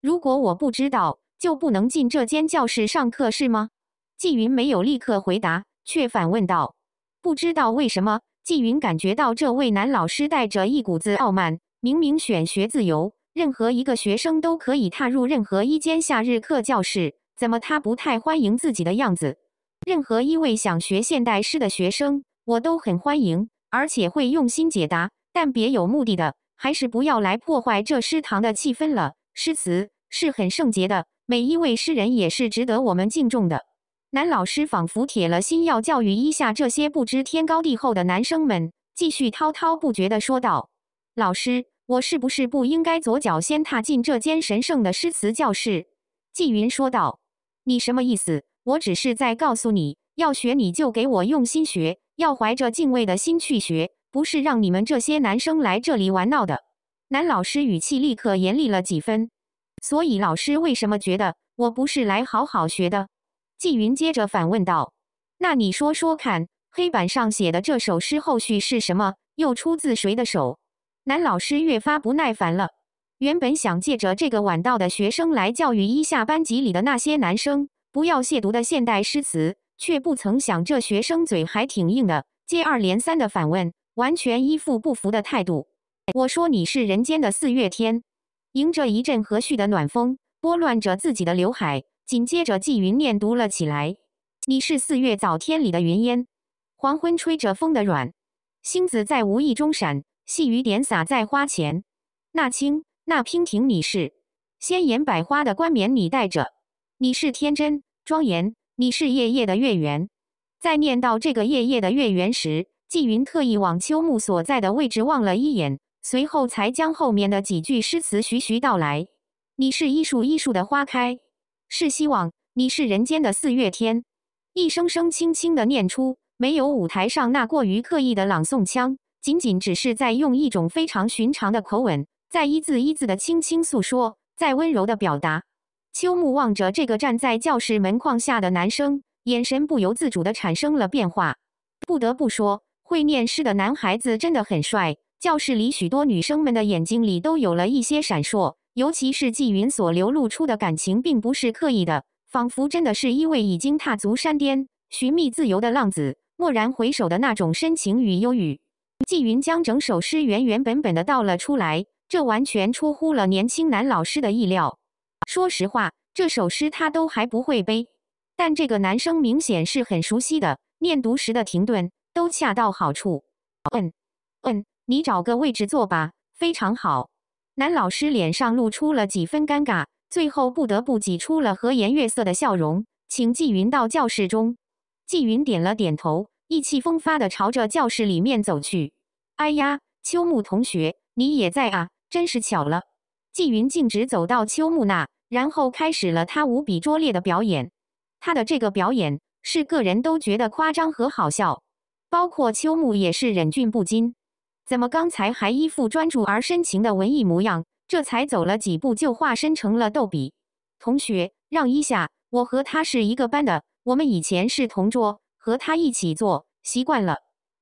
如果我不知道，就不能进这间教室上课是吗？季云没有立刻回答，却反问道：“不知道为什么？”季云感觉到这位男老师带着一股子傲慢。明明选学自由，任何一个学生都可以踏入任何一间夏日课教室，怎么他不太欢迎自己的样子？任何一位想学现代诗的学生，我都很欢迎，而且会用心解答。但别有目的的，还是不要来破坏这诗堂的气氛了。诗词是很圣洁的，每一位诗人也是值得我们敬重的。男老师仿佛铁了心要教育一下这些不知天高地厚的男生们，继续滔滔不绝的说道：“老师，我是不是不应该左脚先踏进这间神圣的诗词教室？”季云说道：“你什么意思？我只是在告诉你，要学你就给我用心学，要怀着敬畏的心去学，不是让你们这些男生来这里玩闹的。”男老师语气立刻严厉了几分，所以老师为什么觉得我不是来好好学的？季云接着反问道：“那你说说看，黑板上写的这首诗后续是什么？又出自谁的手？”男老师越发不耐烦了，原本想借着这个晚到的学生来教育一下班级里的那些男生，不要亵渎的现代诗词，却不曾想这学生嘴还挺硬的，接二连三的反问，完全一副不服的态度。我说你是人间的四月天，迎着一阵和煦的暖风，拨乱着自己的刘海。紧接着纪云念读了起来：“你是四月早天里的云烟，黄昏吹着风的软，星子在无意中闪，细雨点洒在花前。那青那娉婷，你是鲜妍百花的冠冕你戴着，你是天真庄严，你是夜夜的月圆。”在念到这个夜夜的月圆时，纪云特意往秋木所在的位置望了一眼。随后才将后面的几句诗词徐徐道来。你是一树一树的花开，是希望；你是人间的四月天。一声声轻轻的念出，没有舞台上那过于刻意的朗诵腔，仅仅只是在用一种非常寻常的口吻，在一字一字的轻轻诉说，在温柔的表达。秋木望着这个站在教室门框下的男生，眼神不由自主的产生了变化。不得不说，会念诗的男孩子真的很帅。教室里，许多女生们的眼睛里都有了一些闪烁。尤其是季云所流露出的感情，并不是刻意的，仿佛真的是一位已经踏足山巅、寻觅自由的浪子，蓦然回首的那种深情与忧郁。季云将整首诗原原本本的倒了出来，这完全出乎了年轻男老师的意料。说实话，这首诗他都还不会背，但这个男生明显是很熟悉的，念读时的停顿都恰到好处。嗯嗯。你找个位置坐吧，非常好。男老师脸上露出了几分尴尬，最后不得不挤出了和颜悦色的笑容，请纪云到教室中。纪云点了点头，意气风发地朝着教室里面走去。哎呀，秋木同学，你也在啊，真是巧了。纪云径直走到秋木那，然后开始了他无比拙劣的表演。他的这个表演是个人都觉得夸张和好笑，包括秋木也是忍俊不禁。怎么刚才还一副专注而深情的文艺模样，这才走了几步就化身成了逗比？同学，让一下，我和他是一个班的，我们以前是同桌，和他一起坐习惯了。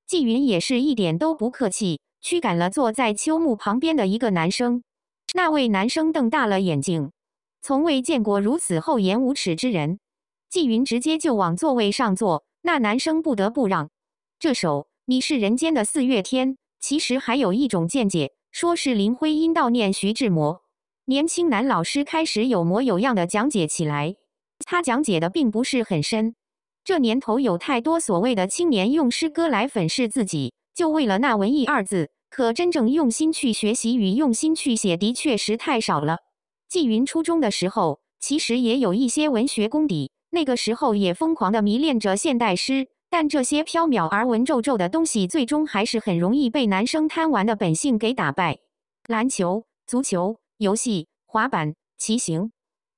季云也是一点都不客气，驱赶了坐在秋木旁边的一个男生。那位男生瞪大了眼睛，从未见过如此厚颜无耻之人。季云直接就往座位上坐，那男生不得不让。这首《你是人间的四月天》。其实还有一种见解，说是林徽因悼念徐志摩。年轻男老师开始有模有样的讲解起来，他讲解的并不是很深。这年头有太多所谓的青年用诗歌来粉饰自己，就为了那“文艺”二字。可真正用心去学习与用心去写的确实太少了。季云初中的时候，其实也有一些文学功底，那个时候也疯狂地迷恋着现代诗。但这些飘渺而文绉绉的东西，最终还是很容易被男生贪玩的本性给打败。篮球、足球、游戏、滑板、骑行，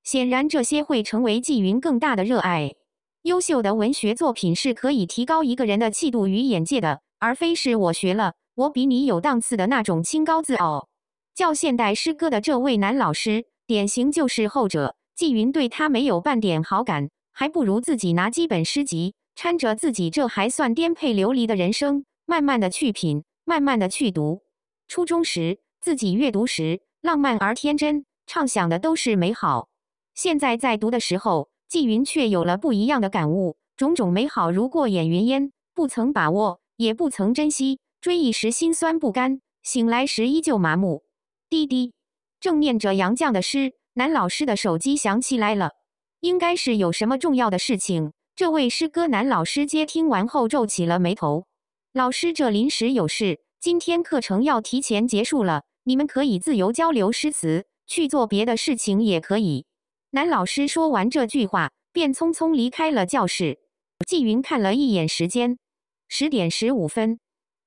显然这些会成为季云更大的热爱。优秀的文学作品是可以提高一个人的气度与眼界的，而非是我学了我比你有档次的那种清高自傲。叫现代诗歌的这位男老师，典型就是后者。季云对他没有半点好感，还不如自己拿几本诗集。掺着自己这还算颠沛流离的人生，慢慢的去品，慢慢的去读。初中时自己阅读时，浪漫而天真，畅想的都是美好。现在在读的时候，季云却有了不一样的感悟。种种美好如过眼云烟，不曾把握，也不曾珍惜。追忆时心酸不甘，醒来时依旧麻木。滴滴，正念着杨绛的诗，男老师的手机响起来了，应该是有什么重要的事情。这位诗歌男老师接听完后皱起了眉头。老师，这临时有事，今天课程要提前结束了，你们可以自由交流诗词，去做别的事情也可以。男老师说完这句话，便匆匆离开了教室。季云看了一眼时间，十点十五分，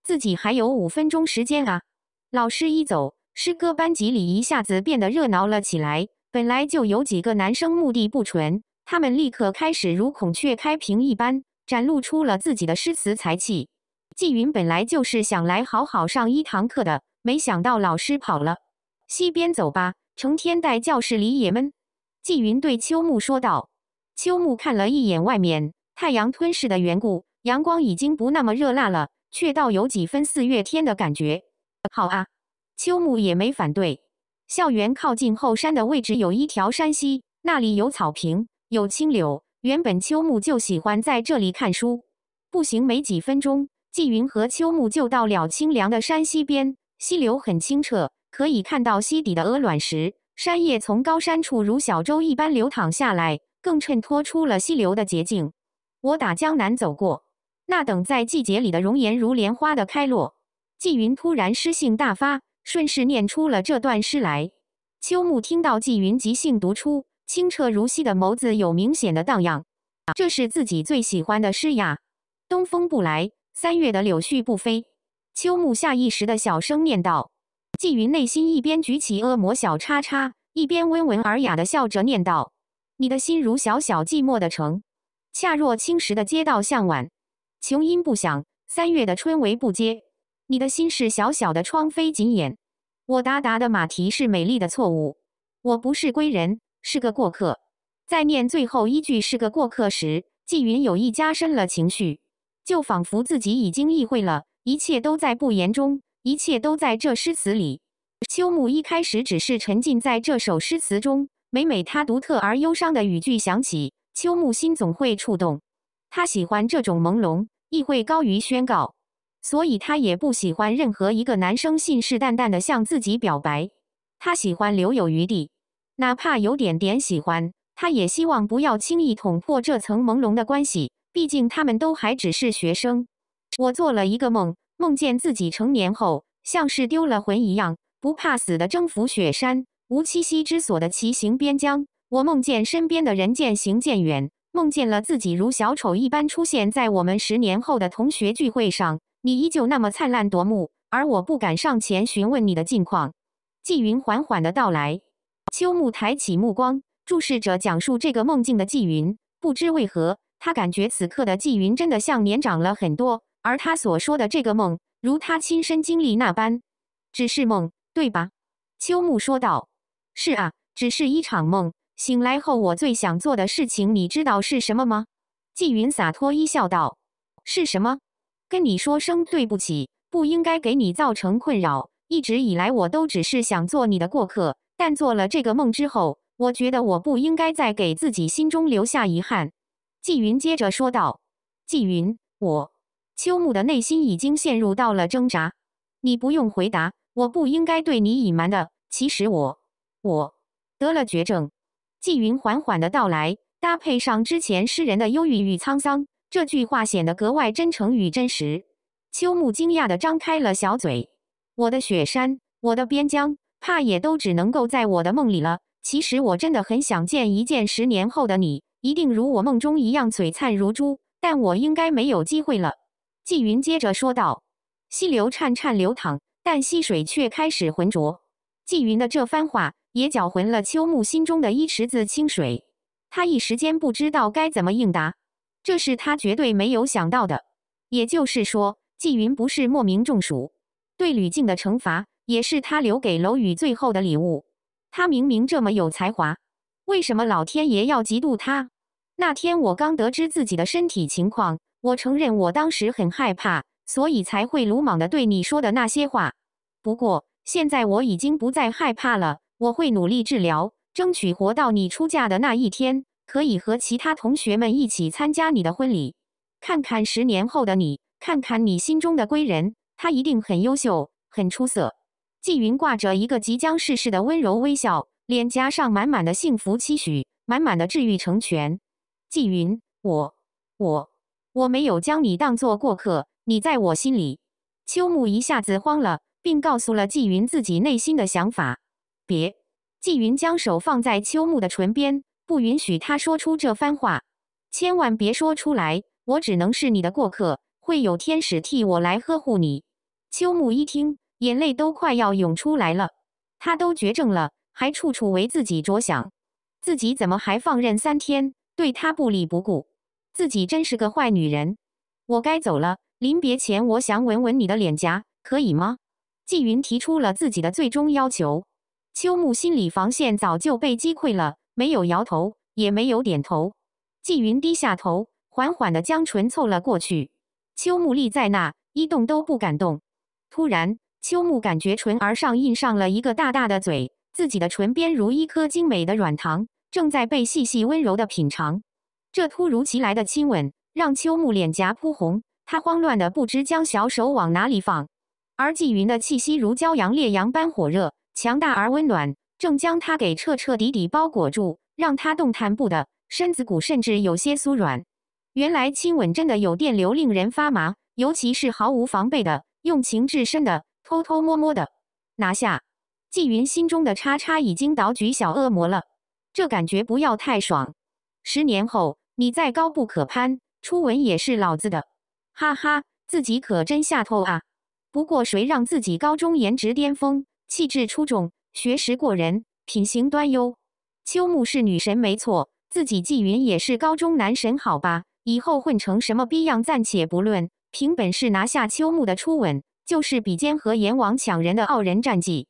自己还有五分钟时间啊。老师一走，诗歌班级里一下子变得热闹了起来。本来就有几个男生目的不纯。他们立刻开始如孔雀开屏一般，展露出了自己的诗词才气。纪云本来就是想来好好上一堂课的，没想到老师跑了。西边走吧，成天待教室里也闷。纪云对秋木说道。秋木看了一眼外面，太阳吞噬的缘故，阳光已经不那么热辣了，却倒有几分四月天的感觉。好啊，秋木也没反对。校园靠近后山的位置有一条山溪，那里有草坪。有青柳，原本秋木就喜欢在这里看书。步行没几分钟，季云和秋木就到了清凉的山溪边。溪流很清澈，可以看到溪底的鹅卵石。山叶从高山处如小舟一般流淌下来，更衬托出了溪流的洁净。我打江南走过，那等在季节里的容颜如莲花的开落。季云突然诗兴大发，顺势念出了这段诗来。秋木听到季云即兴读出。清澈如溪的眸子有明显的荡漾，这是自己最喜欢的诗呀。东风不来，三月的柳絮不飞。秋木下意识的小声念道。季云内心一边举起恶魔小叉叉，一边温文尔雅的笑着念道：“你的心如小小寂寞的城，恰若青石的街道向晚。琼音不响，三月的春雷不接。你的心是小小的窗，飞紧掩。我达达的马蹄是美丽的错误，我不是归人。”是个过客，在念最后一句“是个过客”时，纪云有意加深了情绪，就仿佛自己已经意会了，一切都在不言中，一切都在这诗词里。秋木一开始只是沉浸在这首诗词中，每每他独特而忧伤的语句响起，秋木心总会触动。他喜欢这种朦胧，意会高于宣告，所以他也不喜欢任何一个男生信誓旦旦地向自己表白。他喜欢留有余地。哪怕有点点喜欢，他也希望不要轻易捅破这层朦胧的关系。毕竟他们都还只是学生。我做了一个梦，梦见自己成年后，像是丢了魂一样，不怕死的征服雪山，无栖息之所的骑行边疆。我梦见身边的人渐行渐远，梦见了自己如小丑一般出现在我们十年后的同学聚会上。你依旧那么灿烂夺目，而我不敢上前询问你的近况。季云缓缓的到来。秋木抬起目光，注视着讲述这个梦境的纪云。不知为何，他感觉此刻的纪云真的像年长了很多。而他所说的这个梦，如他亲身经历那般，只是梦，对吧？秋木说道：“是啊，只是一场梦。醒来后，我最想做的事情，你知道是什么吗？”纪云洒脱一笑，道：“是什么？跟你说声对不起，不应该给你造成困扰。一直以来，我都只是想做你的过客。”但做了这个梦之后，我觉得我不应该再给自己心中留下遗憾。”纪云接着说道。“纪云，我秋木的内心已经陷入到了挣扎。你不用回答，我不应该对你隐瞒的。其实我，我得了绝症。”纪云缓缓的到来，搭配上之前诗人的忧郁与沧桑，这句话显得格外真诚与真实。秋木惊讶的张开了小嘴：“我的雪山，我的边疆。”怕也都只能够在我的梦里了。其实我真的很想见一见十年后的你，一定如我梦中一样璀璨如珠，但我应该没有机会了。纪云接着说道。溪流潺潺流淌，但溪水却开始浑浊。纪云的这番话也搅浑了秋木心中的一池子清水，他一时间不知道该怎么应答。这是他绝对没有想到的。也就是说，纪云不是莫名中暑，对吕静的惩罚。也是他留给楼宇最后的礼物。他明明这么有才华，为什么老天爷要嫉妒他？那天我刚得知自己的身体情况，我承认我当时很害怕，所以才会鲁莽的对你说的那些话。不过现在我已经不再害怕了，我会努力治疗，争取活到你出嫁的那一天，可以和其他同学们一起参加你的婚礼，看看十年后的你，看看你心中的归人，他一定很优秀，很出色。纪云挂着一个即将逝世的温柔微笑，脸颊上满满的幸福期许，满满的治愈成全。纪云，我，我，我没有将你当作过客，你在我心里。秋木一下子慌了，并告诉了纪云自己内心的想法。别，纪云将手放在秋木的唇边，不允许他说出这番话，千万别说出来。我只能是你的过客，会有天使替我来呵护你。秋木一听。眼泪都快要涌出来了，他都绝症了，还处处为自己着想，自己怎么还放任三天对他不理不顾？自己真是个坏女人，我该走了。临别前，我想吻吻你的脸颊，可以吗？季云提出了自己的最终要求。秋木心里防线早就被击溃了，没有摇头，也没有点头。季云低下头，缓缓地将唇凑了过去。秋木立在那一动都不敢动，突然。秋木感觉唇儿上印上了一个大大的嘴，自己的唇边如一颗精美的软糖，正在被细细温柔的品尝。这突如其来的亲吻让秋木脸颊扑红，他慌乱的不知将小手往哪里放。而纪云的气息如骄阳烈阳般火热，强大而温暖，正将他给彻彻底底包裹住，让他动弹不得，身子骨甚至有些酥软。原来亲吻真的有电流，令人发麻，尤其是毫无防备的，用情至深的。偷偷摸摸的拿下季云心中的叉叉，已经倒举小恶魔了，这感觉不要太爽！十年后你再高不可攀，初吻也是老子的，哈哈，自己可真下头啊！不过谁让自己高中颜值巅峰，气质出众，学识过人，品行端优？秋木是女神没错，自己季云也是高中男神，好吧，以后混成什么逼样暂且不论，凭本事拿下秋木的初吻。就是比肩和阎王抢人的傲人战绩。